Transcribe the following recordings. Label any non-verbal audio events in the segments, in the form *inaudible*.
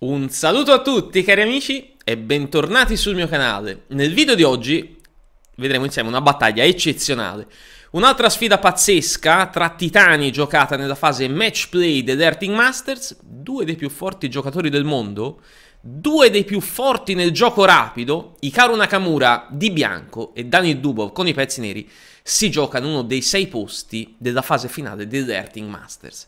Un saluto a tutti cari amici e bentornati sul mio canale. Nel video di oggi vedremo insieme una battaglia eccezionale. Un'altra sfida pazzesca tra titani giocata nella fase match play dell'Earthing Masters, due dei più forti giocatori del mondo, due dei più forti nel gioco rapido, Ikaru Nakamura di bianco e Daniel Dubov con i pezzi neri, si giocano uno dei sei posti della fase finale dell'Earthing Masters.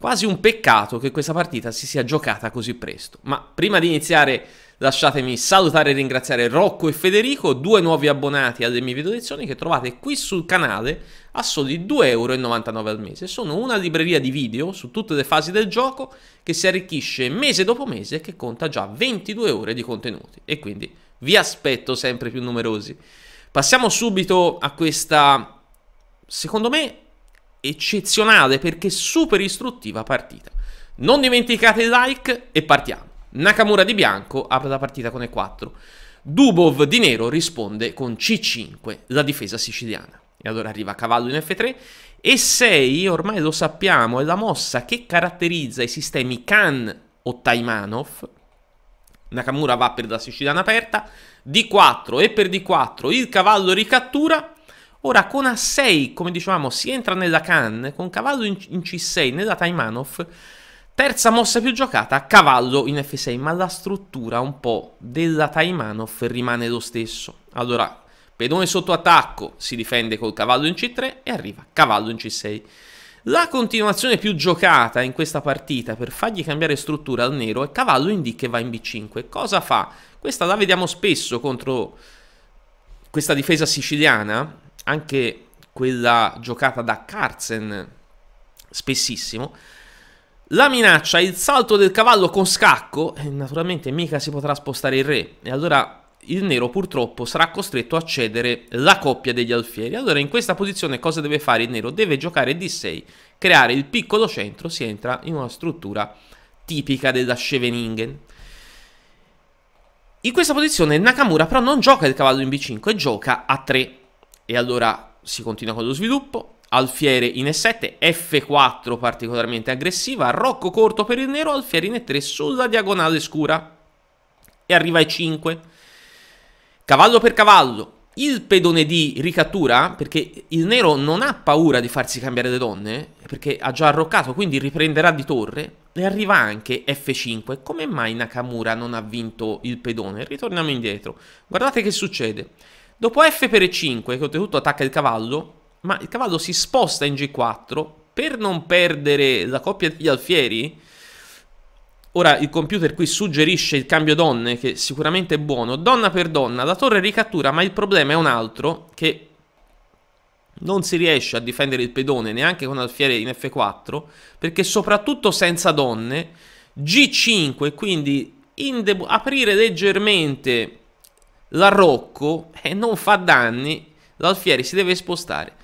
Quasi un peccato che questa partita si sia giocata così presto. Ma prima di iniziare lasciatemi salutare e ringraziare Rocco e Federico, due nuovi abbonati alle mie video lezioni che trovate qui sul canale a soli 2,99€ al mese. Sono una libreria di video su tutte le fasi del gioco che si arricchisce mese dopo mese e che conta già 22 ore di contenuti. E quindi vi aspetto sempre più numerosi. Passiamo subito a questa, secondo me, eccezionale perché super istruttiva partita. Non dimenticate il like e partiamo. Nakamura di bianco apre la partita con E4. Dubov di nero risponde con C5, la difesa siciliana. E allora arriva a cavallo in F3. E6, ormai lo sappiamo, è la mossa che caratterizza i sistemi Khan o Taimanov. Nakamura va per la siciliana aperta. D4 e per D4 il cavallo ricattura Ora con A6, come dicevamo, si entra nella can con cavallo in, C6 nella Taimanov, terza mossa più giocata, cavallo in F6, ma la struttura un po' della Taimanov rimane lo stesso. Allora, pedone sotto attacco, si difende col cavallo in C3 e arriva cavallo in C6. La continuazione più giocata in questa partita per fargli cambiare struttura al nero è cavallo in D che va in B5. Cosa fa? Questa la vediamo spesso contro questa difesa siciliana anche quella giocata da Carzen spessissimo. La minaccia, il salto del cavallo con scacco, e eh, naturalmente mica si potrà spostare il re, e allora il nero purtroppo sarà costretto a cedere la coppia degli alfieri. Allora in questa posizione cosa deve fare il nero? Deve giocare D6, creare il piccolo centro, si entra in una struttura tipica della Scheveningen. In questa posizione Nakamura però non gioca il cavallo in B5 gioca A3 e allora si continua con lo sviluppo. Alfiere in E7, F4 particolarmente aggressiva, Rocco corto per il nero, Alfiere in E3 sulla diagonale scura e arriva E5. Cavallo per cavallo, il pedone D ricattura, perché il nero non ha paura di farsi cambiare le donne, perché ha già arroccato, quindi riprenderà di torre, e arriva anche F5. Come mai Nakamura non ha vinto il pedone? Ritorniamo indietro. Guardate che succede. Dopo F per E5, che oltretutto attacca il cavallo, ma il cavallo si sposta in G4 per non perdere la coppia degli alfieri. Ora il computer qui suggerisce il cambio donne, che sicuramente è buono. Donna per donna, la torre ricattura, ma il problema è un altro, che non si riesce a difendere il pedone neanche con alfiere in F4, perché soprattutto senza donne, G5, quindi aprire leggermente l'arrocco e eh, non fa danni, l'Alfieri si deve spostare.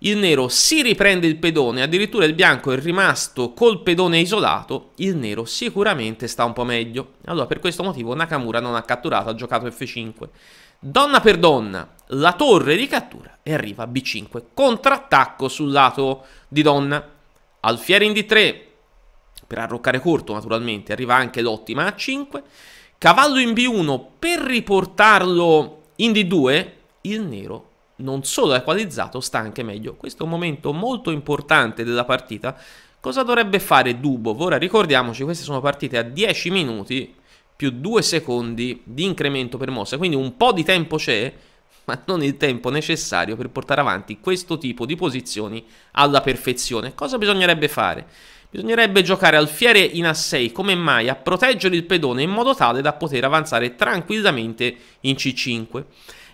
Il nero si riprende il pedone, addirittura il bianco è rimasto col pedone isolato, il nero sicuramente sta un po' meglio. Allora per questo motivo Nakamura non ha catturato, ha giocato F5. Donna per donna, la torre di cattura e arriva B5, contrattacco sul lato di donna. Alfieri in D3, per arroccare corto naturalmente, arriva anche l'ottima A5. Cavallo in B1 per riportarlo in D2, il nero non solo è equalizzato, sta anche meglio. Questo è un momento molto importante della partita. Cosa dovrebbe fare Dubov? Ora ricordiamoci, queste sono partite a 10 minuti più 2 secondi di incremento per mossa, quindi un po' di tempo c'è, ma non il tempo necessario per portare avanti questo tipo di posizioni alla perfezione. Cosa bisognerebbe fare? Bisognerebbe giocare alfiere in a 6 come mai a proteggere il pedone in modo tale da poter avanzare tranquillamente in C5.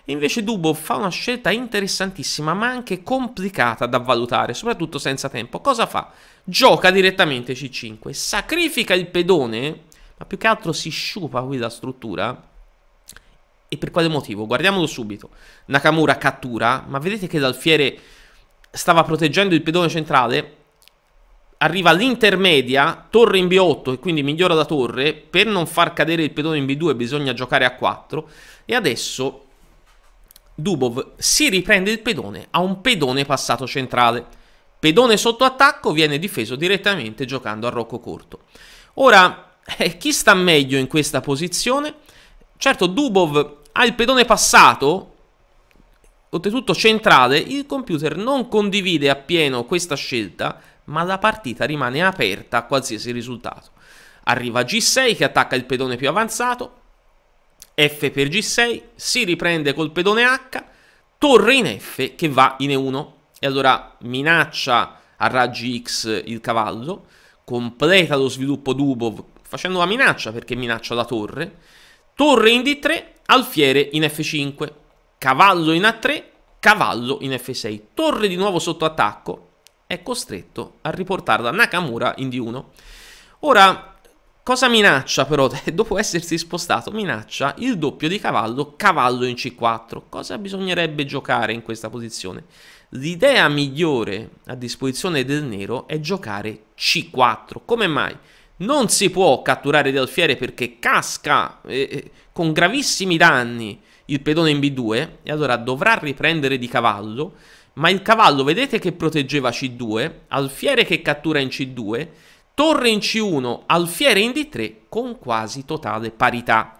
Invece Dubov fa una scelta interessantissima ma anche complicata da valutare, soprattutto senza tempo. Cosa fa? Gioca direttamente C5, sacrifica il pedone, ma più che altro si sciupa qui la struttura. E per quale motivo? Guardiamolo subito. Nakamura cattura, ma vedete che l'alfiere stava proteggendo il pedone centrale? arriva all'intermedia, torre in B8 e quindi migliora da torre, per non far cadere il pedone in B2 bisogna giocare a 4 e adesso Dubov si riprende il pedone a un pedone passato centrale. Pedone sotto attacco viene difeso direttamente giocando a rocco corto. Ora, *laughs* eh, chi sta meglio in questa posizione? Certo, Dubov ha il pedone passato, oltretutto centrale, il computer non condivide appieno questa scelta ma la partita rimane aperta a qualsiasi risultato. Arriva G6 che attacca il pedone più avanzato, F per G6, si riprende col pedone H, torre in F che va in E1 e allora minaccia a raggi X il cavallo, completa lo sviluppo Dubov facendo la minaccia perché minaccia la torre, torre in D3, alfiere in F5, cavallo in A3, cavallo in F6, torre di nuovo sotto attacco, è costretto a riportarla Nakamura in D1. Ora, cosa minaccia però? *laughs* Dopo essersi spostato, minaccia il doppio di cavallo, cavallo in C4. Cosa bisognerebbe giocare in questa posizione? L'idea migliore a disposizione del nero è giocare C4. Come mai? Non si può catturare d'alfiere perché casca eh, eh, con gravissimi danni il pedone in B2 e allora dovrà riprendere di cavallo ma il cavallo vedete che proteggeva C2, alfiere che cattura in C2, torre in C1, alfiere in D3 con quasi totale parità.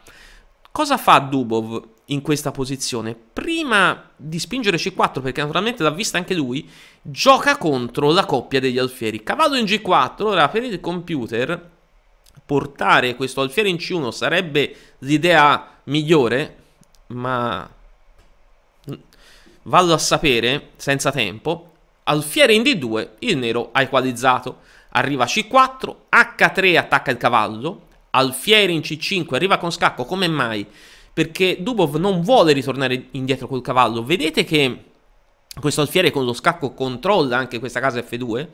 Cosa fa Dubov in questa posizione? Prima di spingere C4, perché naturalmente l'ha vista anche lui, gioca contro la coppia degli alfieri. Cavallo in G4, allora per il computer portare questo alfiere in C1 sarebbe l'idea migliore, ma vado a sapere, senza tempo, alfiere in D2, il nero ha equalizzato. Arriva C4, H3 attacca il cavallo, alfiere in C5, arriva con scacco, come mai? Perché Dubov non vuole ritornare indietro col cavallo. Vedete che questo alfiere con lo scacco controlla anche questa casa F2?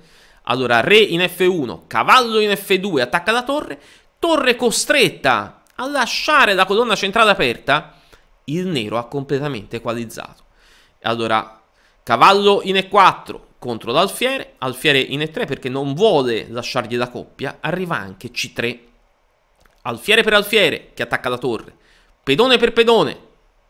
Allora, re in F1, cavallo in F2, attacca la torre, torre costretta a lasciare la colonna centrale aperta, il nero ha completamente equalizzato. Allora, cavallo in E4 contro l'alfiere, alfiere in E3 perché non vuole lasciargli la coppia, arriva anche C3. Alfiere per alfiere che attacca la torre, pedone per pedone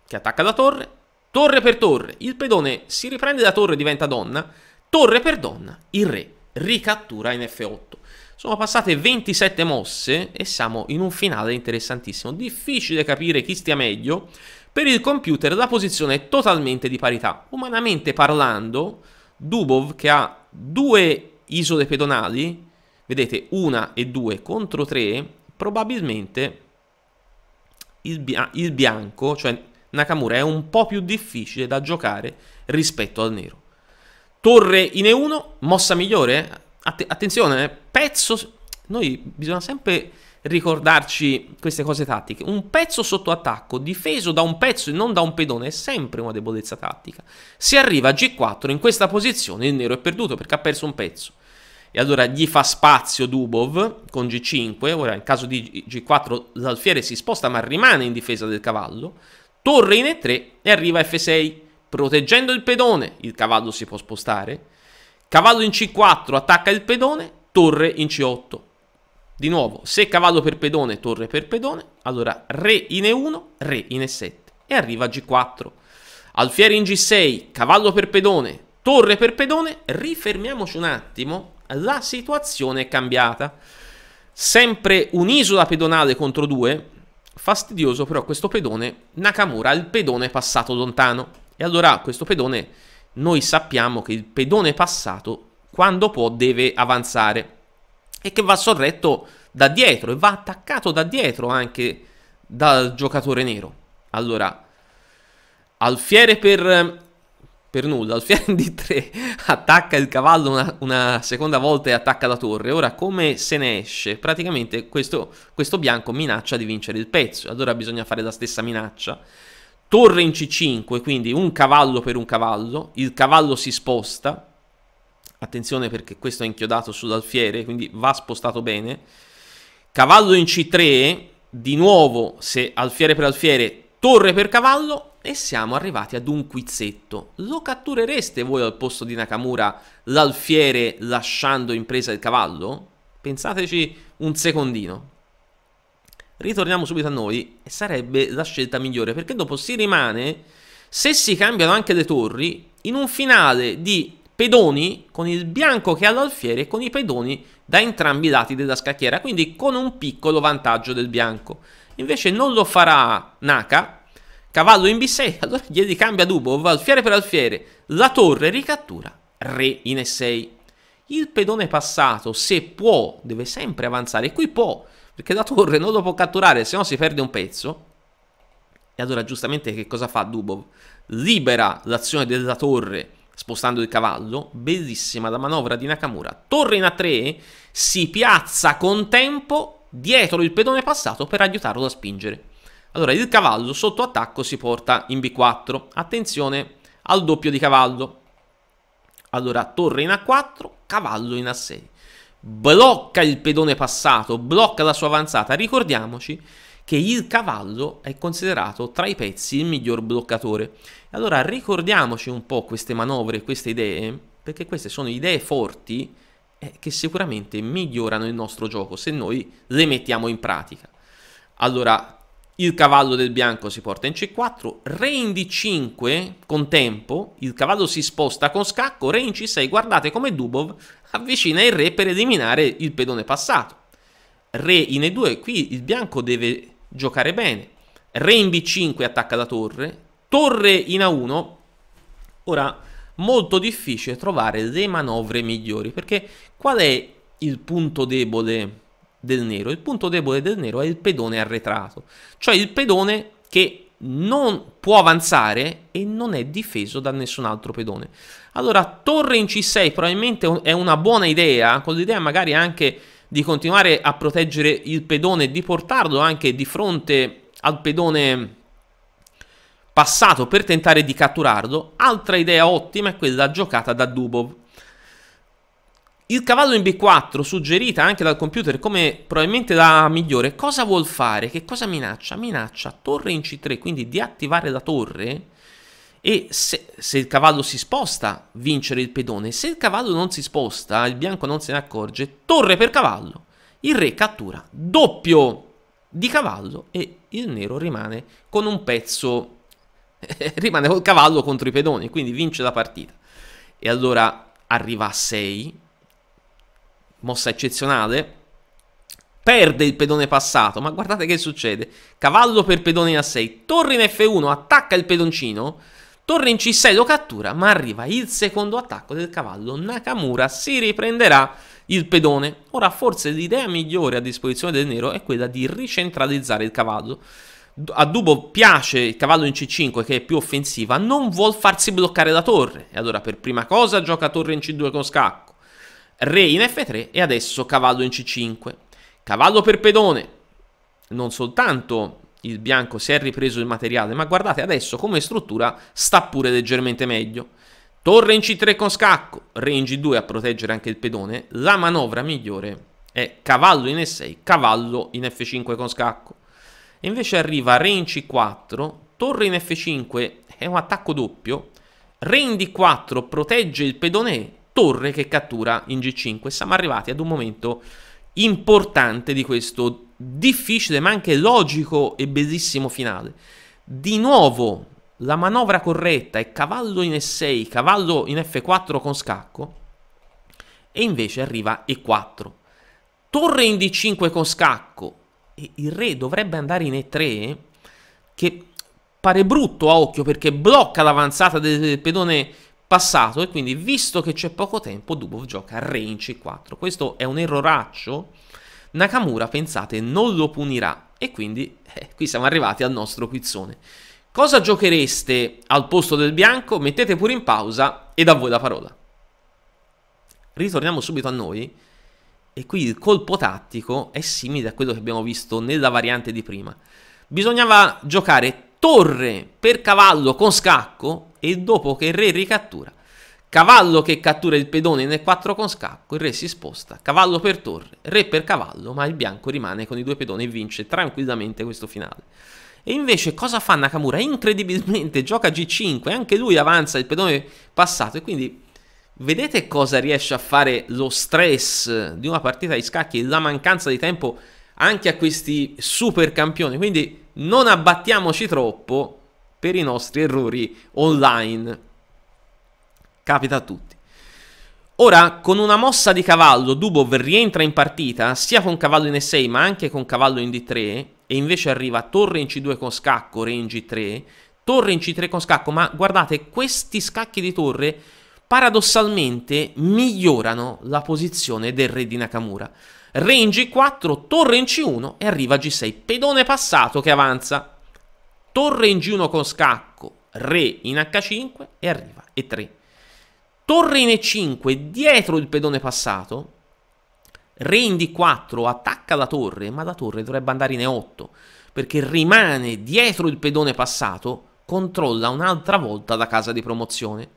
che attacca la torre, torre per torre, il pedone si riprende da torre e diventa donna, torre per donna, il re ricattura in F8. Sono passate 27 mosse e siamo in un finale interessantissimo. Difficile capire chi stia meglio, per il computer la posizione è totalmente di parità. Umanamente parlando, Dubov che ha due isole pedonali, vedete una e due contro tre, probabilmente il, bia il bianco, cioè Nakamura, è un po' più difficile da giocare rispetto al nero. Torre in E1, mossa migliore? Att attenzione, eh, pezzo noi bisogna sempre ricordarci queste cose tattiche. Un pezzo sotto attacco, difeso da un pezzo e non da un pedone, è sempre una debolezza tattica. Se arriva a G4 in questa posizione, il nero è perduto perché ha perso un pezzo. E allora gli fa spazio Dubov con G5. Ora, in caso di G4, l'alfiere si sposta ma rimane in difesa del cavallo. Torre in E3 e arriva F6, proteggendo il pedone. Il cavallo si può spostare. Cavallo in C4 attacca il pedone, torre in C8 di nuovo, se cavallo per pedone, torre per pedone, allora re in E1, re in E7 e arriva G4. Alfiere in G6, cavallo per pedone, torre per pedone, rifermiamoci un attimo, la situazione è cambiata. Sempre un'isola pedonale contro due, fastidioso però questo pedone, Nakamura, il pedone passato lontano. E allora questo pedone, noi sappiamo che il pedone passato, quando può, deve avanzare e che va sorretto da dietro e va attaccato da dietro anche dal giocatore nero. Allora, Alfiere per, per nulla, Alfiere *laughs* di 3 attacca il cavallo una, una, seconda volta e attacca la torre. Ora come se ne esce? Praticamente questo, questo bianco minaccia di vincere il pezzo, allora bisogna fare la stessa minaccia. Torre in C5, quindi un cavallo per un cavallo, il cavallo si sposta, attenzione perché questo è inchiodato sull'alfiere, quindi va spostato bene. Cavallo in C3, di nuovo se alfiere per alfiere, torre per cavallo e siamo arrivati ad un quizzetto. Lo catturereste voi al posto di Nakamura l'alfiere lasciando in presa il cavallo? Pensateci un secondino. Ritorniamo subito a noi e sarebbe la scelta migliore perché dopo si rimane, se si cambiano anche le torri, in un finale di pedoni con il bianco che ha l'alfiere e con i pedoni da entrambi i lati della scacchiera, quindi con un piccolo vantaggio del bianco. Invece non lo farà Naka, cavallo in B6, *laughs* allora gli cambia Dubov, alfiere per alfiere, la torre ricattura, re in E6. Il pedone passato, se può, deve sempre avanzare, e qui può, perché la torre non lo può catturare, se no si perde un pezzo. E allora giustamente che cosa fa Dubov? Libera l'azione della torre spostando il cavallo, bellissima la manovra di Nakamura. Torre in A3, si piazza con tempo dietro il pedone passato per aiutarlo a spingere. Allora il cavallo sotto attacco si porta in B4, attenzione al doppio di cavallo. Allora torre in A4, cavallo in A6. Blocca il pedone passato, blocca la sua avanzata, ricordiamoci che il cavallo è considerato tra i pezzi il miglior bloccatore. Allora ricordiamoci un po' queste manovre, queste idee, perché queste sono idee forti eh, che sicuramente migliorano il nostro gioco se noi le mettiamo in pratica. Allora, il cavallo del bianco si porta in C4, re in D5 con tempo, il cavallo si sposta con scacco, re in C6, guardate come Dubov avvicina il re per eliminare il pedone passato. Re in E2, qui il bianco deve giocare bene. Re in B5 attacca da torre, torre in A1. Ora, molto difficile trovare le manovre migliori, perché qual è il punto debole del nero? Il punto debole del nero è il pedone arretrato, cioè il pedone che non può avanzare e non è difeso da nessun altro pedone. Allora, torre in C6 probabilmente è una buona idea, con l'idea magari anche di continuare a proteggere il pedone e di portarlo anche di fronte al pedone passato per tentare di catturarlo. Altra idea ottima è quella giocata da Dubov. Il cavallo in B4, suggerita anche dal computer come probabilmente la migliore, cosa vuol fare? Che cosa minaccia? Minaccia torre in C3, quindi di attivare la torre e se, se, il cavallo si sposta, vincere il pedone. Se il cavallo non si sposta, il bianco non se ne accorge, torre per cavallo. Il re cattura doppio di cavallo e il nero rimane con un pezzo, *laughs* rimane col cavallo contro i pedoni, quindi vince la partita. E allora arriva a 6, mossa eccezionale, perde il pedone passato, ma guardate che succede, cavallo per pedone a 6, torre in F1, attacca il pedoncino, Torre in C6 lo cattura, ma arriva il secondo attacco del cavallo. Nakamura si riprenderà il pedone. Ora forse l'idea migliore a disposizione del nero è quella di ricentralizzare il cavallo. A Dubo piace il cavallo in C5 che è più offensiva, non vuol farsi bloccare la torre. E allora per prima cosa gioca torre in C2 con scacco. Re in F3 e adesso cavallo in C5. Cavallo per pedone. Non soltanto il bianco si è ripreso il materiale, ma guardate adesso come struttura sta pure leggermente meglio. Torre in C3 con scacco, re in G2 a proteggere anche il pedone, la manovra migliore è cavallo in E6, cavallo in F5 con scacco. E invece arriva re in C4, torre in F5 è un attacco doppio, re in D4 protegge il pedone, torre che cattura in G5. Siamo arrivati ad un momento importante di questo difficile ma anche logico e bellissimo finale. Di nuovo la manovra corretta è cavallo in E6, cavallo in F4 con scacco e invece arriva E4. Torre in D5 con scacco e il re dovrebbe andare in E3 che pare brutto a occhio perché blocca l'avanzata del pedone passato e quindi visto che c'è poco tempo Dubov gioca re in c4. Questo è un erroraccio? Nakamura, pensate, non lo punirà e quindi eh, qui siamo arrivati al nostro quizzone. Cosa giochereste al posto del bianco? Mettete pure in pausa e da voi la parola. Ritorniamo subito a noi e qui il colpo tattico è simile a quello che abbiamo visto nella variante di prima. Bisognava giocare torre per cavallo con scacco e dopo che il re ricattura, cavallo che cattura il pedone nel 4 con scacco, il re si sposta, cavallo per torre, re per cavallo, ma il bianco rimane con i due pedoni e vince tranquillamente questo finale. E invece cosa fa Nakamura? Incredibilmente gioca G5, anche lui avanza il pedone passato e quindi vedete cosa riesce a fare lo stress di una partita di scacchi e la mancanza di tempo anche a questi super campioni. Quindi non abbattiamoci troppo per i nostri errori online. Capita a tutti. Ora, con una mossa di cavallo, Dubov rientra in partita, sia con cavallo in E6 ma anche con cavallo in D3, e invece arriva torre in C2 con scacco, re in G3, torre in C3 con scacco, ma guardate, questi scacchi di torre paradossalmente migliorano la posizione del re di Nakamura. Re in G4, torre in C1 e arriva a G6. Pedone passato che avanza. Torre in G1 con scacco, re in H5 e arriva E3. Torre in E5 dietro il pedone passato. Re in D4 attacca la torre, ma la torre dovrebbe andare in E8 perché rimane dietro il pedone passato, controlla un'altra volta la casa di promozione.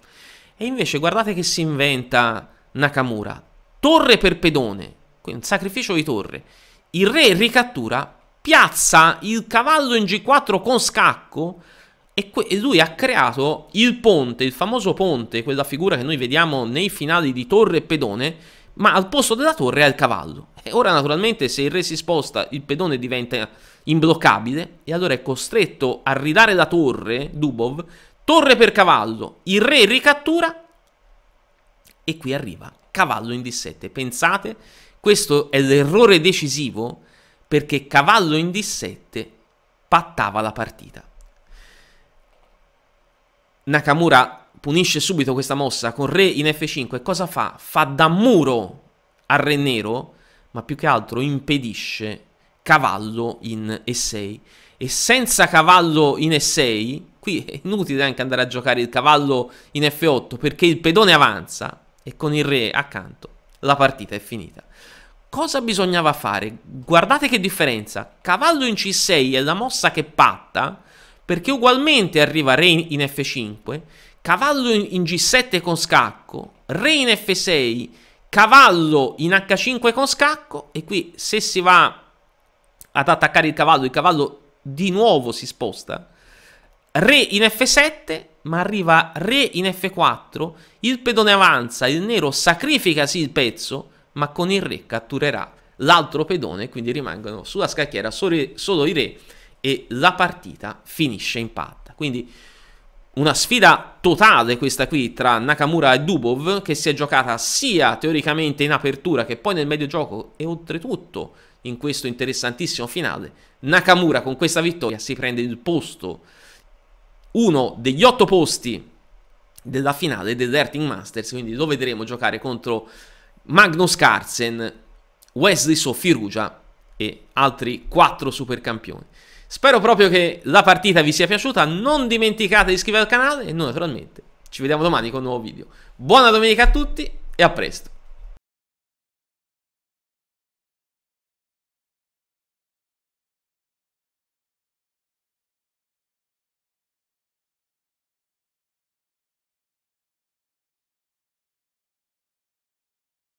E invece guardate che si inventa Nakamura. Torre per pedone, quindi un sacrificio di torre. Il re ricattura, piazza il cavallo in G4 con scacco e, e, lui ha creato il ponte, il famoso ponte, quella figura che noi vediamo nei finali di torre e pedone, ma al posto della torre ha il cavallo. E ora naturalmente se il re si sposta il pedone diventa imbloccabile e allora è costretto a ridare la torre, Dubov, torre per cavallo, il re ricattura e qui arriva cavallo in D7. Pensate questo è l'errore decisivo perché cavallo in D7 pattava la partita. Nakamura punisce subito questa mossa con re in F5 e cosa fa? Fa da muro al re nero, ma più che altro impedisce cavallo in E6 e senza cavallo in E6 qui è inutile anche andare a giocare il cavallo in F8 perché il pedone avanza e con il re accanto la partita è finita. Cosa bisognava fare? Guardate che differenza. Cavallo in C6 è la mossa che patta, perché ugualmente arriva re in F5, cavallo in G7 con scacco, re in F6, cavallo in H5 con scacco e qui se si va ad attaccare il cavallo, il cavallo di nuovo si sposta re in f7, ma arriva re in f4, il pedone avanza, il nero sacrifica sì il pezzo, ma con il re catturerà l'altro pedone, quindi rimangono sulla scacchiera solo, solo i re e la partita finisce in patta. Quindi una sfida totale questa qui tra Nakamura e Dubov che si è giocata sia teoricamente in apertura che poi nel medio gioco e oltretutto in questo interessantissimo finale Nakamura con questa vittoria si prende il posto uno degli otto posti della finale del Dirting Masters, quindi lo vedremo giocare contro Magnus Carlsen, Wesley Sofirugia e altri quattro supercampioni. Spero proprio che la partita vi sia piaciuta, non dimenticate di iscrivervi al canale e noi naturalmente ci vediamo domani con un nuovo video. Buona domenica a tutti e a presto!